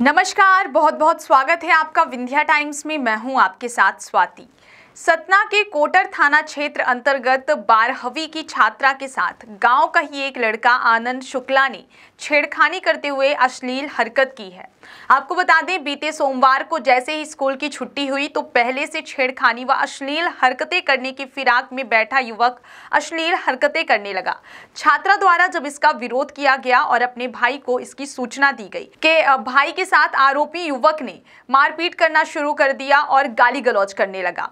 नमस्कार बहुत बहुत स्वागत है आपका विंध्या टाइम्स में मैं हूं आपके साथ स्वाति सतना के कोटर थाना क्षेत्र अंतर्गत बारहवीं की छात्रा के साथ गांव का ही एक लड़का आनंद शुक्ला ने छेड़खानी करते हुए अश्लील हरकत की है आपको बता दें बीते सोमवार को जैसे ही स्कूल की छुट्टी हुई तो पहले से छेड़खानी व अश्लील हरकतें करने की फिराक में बैठा युवक अश्लील हरकतें करने लगा छात्रा द्वारा जब इसका विरोध किया गया और अपने भाई को इसकी सूचना दी गई के भाई के साथ आरोपी युवक ने मारपीट करना शुरू कर दिया और गाली गलौज करने लगा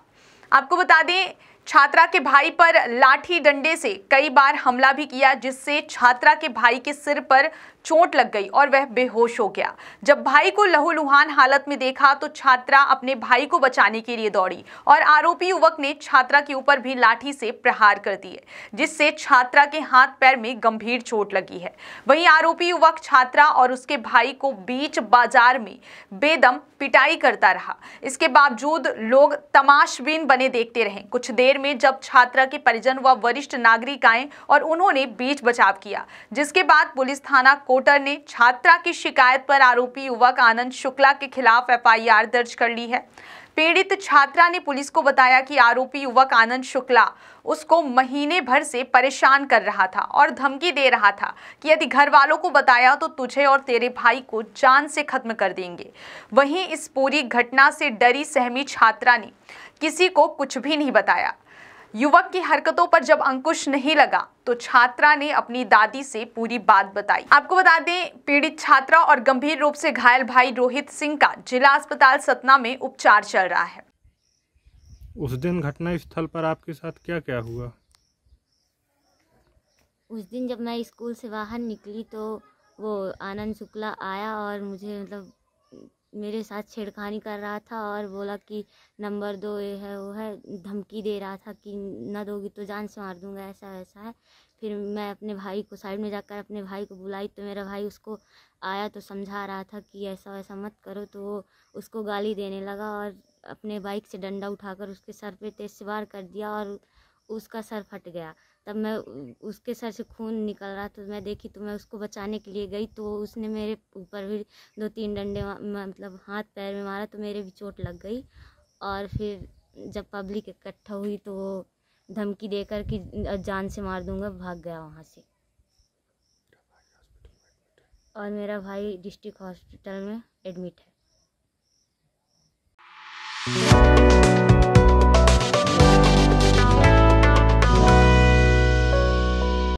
आपको बता दें छात्रा के भाई पर लाठी डंडे से कई बार हमला भी किया जिससे छात्रा के भाई के सिर पर चोट लग गई और वह बेहोश हो गया जब भाई को लहूलुहान हालत में देखा तो छात्रा अपने भाई को बचाने के लिए दौड़ी और आरोपी युवक ने छात्रा के ऊपर भी लाठी से प्रहार कर दिए जिससे छात्रा के हाथ पैर में गंभीर चोट लगी है वहीं आरोपी युवक छात्रा और उसके भाई को बीच बाजार में बेदम पिटाई करता रहा इसके बावजूद लोग तमाशबीन बने देखते रहे कुछ देर देर में जब छात्रा के परिजन व वरिष्ठ नागरिक आए और उन्होंने बीच बचाव किया जिसके बाद पुलिस थाना कोटर ने छात्रा की शिकायत पर आरोपी युवक आनंद शुक्ला के खिलाफ एफआईआर दर्ज कर ली है पीड़ित छात्रा ने पुलिस को बताया कि आरोपी युवक आनंद शुक्ला उसको महीने भर से परेशान कर रहा था और धमकी दे रहा था कि यदि घर वालों को बताया तो तुझे और तेरे भाई को जान से खत्म कर देंगे वहीं इस पूरी घटना से डरी सहमी छात्रा ने किसी को कुछ भी नहीं बताया युवक की हरकतों पर जब अंकुश नहीं लगा तो छात्रा ने अपनी दादी से पूरी बात बताई आपको बता दें पीड़ित छात्रा और गंभीर रूप से घायल भाई रोहित सिंह का जिला अस्पताल सतना में उपचार चल रहा है उस दिन घटना स्थल पर आपके साथ क्या क्या हुआ उस दिन जब मैं स्कूल से बाहर निकली तो वो आनंद शुक्ला आया और मुझे मतलब मेरे साथ छेड़खानी कर रहा था और बोला कि नंबर दो ये है वो है धमकी दे रहा था कि ना दोगी तो जान से मार दूंगा ऐसा वैसा है फिर मैं अपने भाई को साइड में जाकर अपने भाई को बुलाई तो मेरा भाई उसको आया तो समझा रहा था कि ऐसा वैसा मत करो तो वो उसको गाली देने लगा और अपने बाइक से डंडा उठाकर उसके सर पे तेज से वार कर दिया और उसका सर फट गया तब मैं उसके सर से खून निकल रहा था तो मैं देखी तो मैं उसको बचाने के लिए गई तो उसने मेरे ऊपर भी दो तीन डंडे मतलब हाथ पैर में मारा तो मेरे भी चोट लग गई और फिर जब पब्लिक इकट्ठा हुई तो वो धमकी देकर कि जान से मार दूंगा भाग गया वहाँ से और मेरा भाई डिस्ट्रिक्ट हॉस्पिटल में एडमिट है